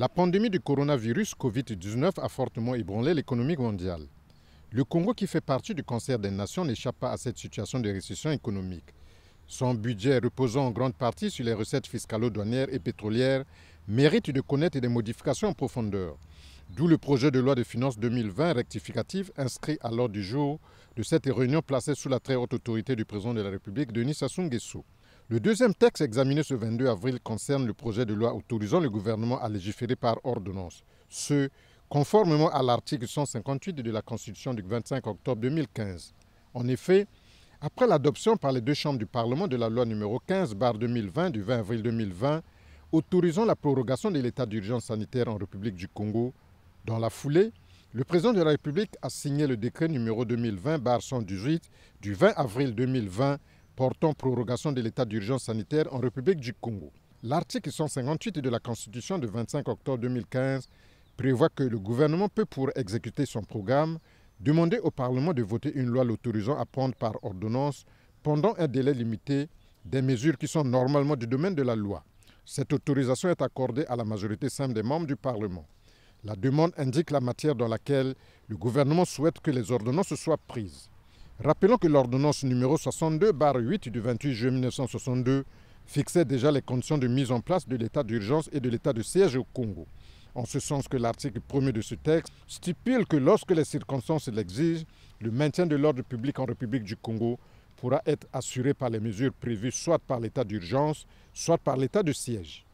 La pandémie du coronavirus Covid-19 a fortement ébranlé l'économie mondiale. Le Congo, qui fait partie du concert des nations, n'échappe pas à cette situation de récession économique. Son budget reposant en grande partie sur les recettes fiscales, douanières et pétrolières mérite de connaître des modifications en profondeur. D'où le projet de loi de finances 2020 rectificatif inscrit à l'ordre du jour de cette réunion placée sous la très haute autorité du président de la République, Denis Sassou Nguesso. Le deuxième texte examiné ce 22 avril concerne le projet de loi autorisant le gouvernement à légiférer par ordonnance. Ce, conformément à l'article 158 de la Constitution du 25 octobre 2015. En effet, après l'adoption par les deux chambres du Parlement de la loi numéro 15 2020 du 20 avril 2020 autorisant la prorogation de l'état d'urgence sanitaire en République du Congo, dans la foulée, le président de la République a signé le décret numéro 2020-118 du 20 avril 2020 portant prorogation de l'état d'urgence sanitaire en République du Congo. L'article 158 de la Constitution de 25 octobre 2015 prévoit que le gouvernement peut, pour exécuter son programme, demander au Parlement de voter une loi l'autorisant à prendre par ordonnance, pendant un délai limité, des mesures qui sont normalement du domaine de la loi. Cette autorisation est accordée à la majorité simple des membres du Parlement. La demande indique la matière dans laquelle le gouvernement souhaite que les ordonnances soient prises. Rappelons que l'ordonnance numéro 62-8 du 28 juin 1962 fixait déjà les conditions de mise en place de l'état d'urgence et de l'état de siège au Congo. En ce sens que l'article 1 de ce texte stipule que lorsque les circonstances l'exigent, le maintien de l'ordre public en République du Congo pourra être assuré par les mesures prévues soit par l'état d'urgence, soit par l'état de siège.